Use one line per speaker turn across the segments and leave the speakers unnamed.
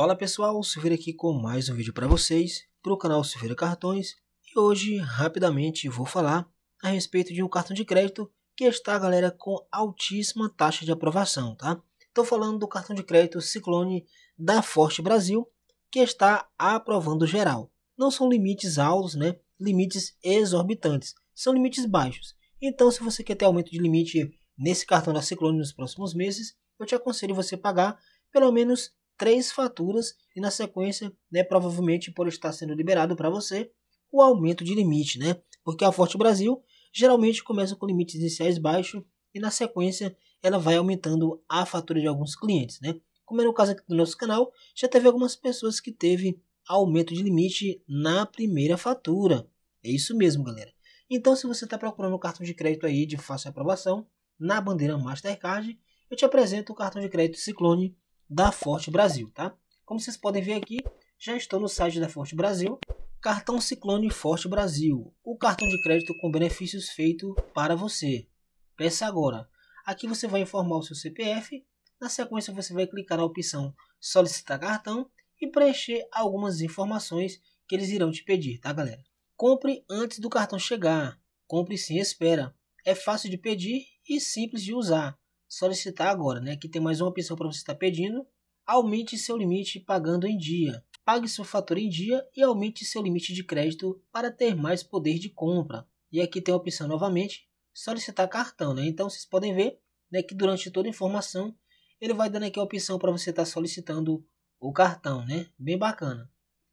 Fala pessoal, Silveira aqui com mais um vídeo para vocês, para o canal Silveira Cartões. E hoje, rapidamente, vou falar a respeito de um cartão de crédito que está, galera, com altíssima taxa de aprovação, tá? Estou falando do cartão de crédito Ciclone da Forte Brasil, que está aprovando geral. Não são limites altos, né? Limites exorbitantes, são limites baixos. Então, se você quer ter aumento de limite nesse cartão da Ciclone nos próximos meses, eu te aconselho você pagar pelo menos três faturas e na sequência, né, provavelmente por estar sendo liberado para você, o aumento de limite, né? Porque a Forte Brasil geralmente começa com limites iniciais baixos e na sequência ela vai aumentando a fatura de alguns clientes, né? Como é no caso aqui do nosso canal, já teve algumas pessoas que teve aumento de limite na primeira fatura. É isso mesmo, galera. Então, se você está procurando um cartão de crédito aí de fácil aprovação, na bandeira Mastercard, eu te apresento o cartão de crédito Ciclone da Forte Brasil, tá? Como vocês podem ver aqui, já estou no site da Forte Brasil, cartão Ciclone Forte Brasil, o cartão de crédito com benefícios feito para você. Peça agora. Aqui você vai informar o seu CPF, na sequência você vai clicar na opção solicitar cartão e preencher algumas informações que eles irão te pedir, tá galera? Compre antes do cartão chegar, compre sem espera. É fácil de pedir e simples de usar solicitar agora, né? Aqui tem mais uma opção para você estar tá pedindo. Aumente seu limite pagando em dia. Pague sua fatura em dia e aumente seu limite de crédito para ter mais poder de compra. E aqui tem a opção novamente, solicitar cartão, né? Então vocês podem ver né, que durante toda a informação ele vai dando aqui a opção para você estar tá solicitando o cartão, né? Bem bacana.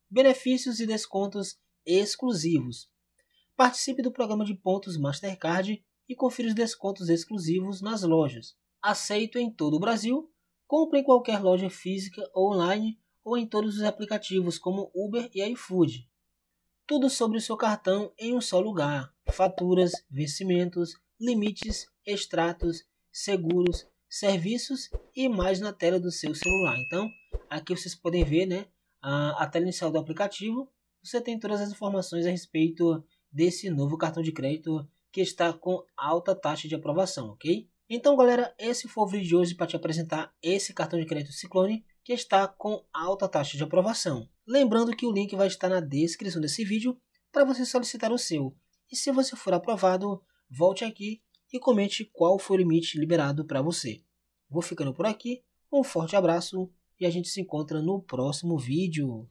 Benefícios e descontos exclusivos. Participe do programa de pontos Mastercard e confira os descontos exclusivos nas lojas aceito em todo o Brasil. Compre em qualquer loja física ou online ou em todos os aplicativos como Uber e iFood. Tudo sobre o seu cartão em um só lugar: faturas, vencimentos, limites, extratos, seguros, serviços e mais na tela do seu celular. Então, aqui vocês podem ver, né, a, a tela inicial do aplicativo. Você tem todas as informações a respeito desse novo cartão de crédito que está com alta taxa de aprovação, ok? Então, galera, esse foi o vídeo de hoje para te apresentar esse cartão de crédito Ciclone que está com alta taxa de aprovação. Lembrando que o link vai estar na descrição desse vídeo para você solicitar o seu. E se você for aprovado, volte aqui e comente qual foi o limite liberado para você. Vou ficando por aqui, um forte abraço e a gente se encontra no próximo vídeo.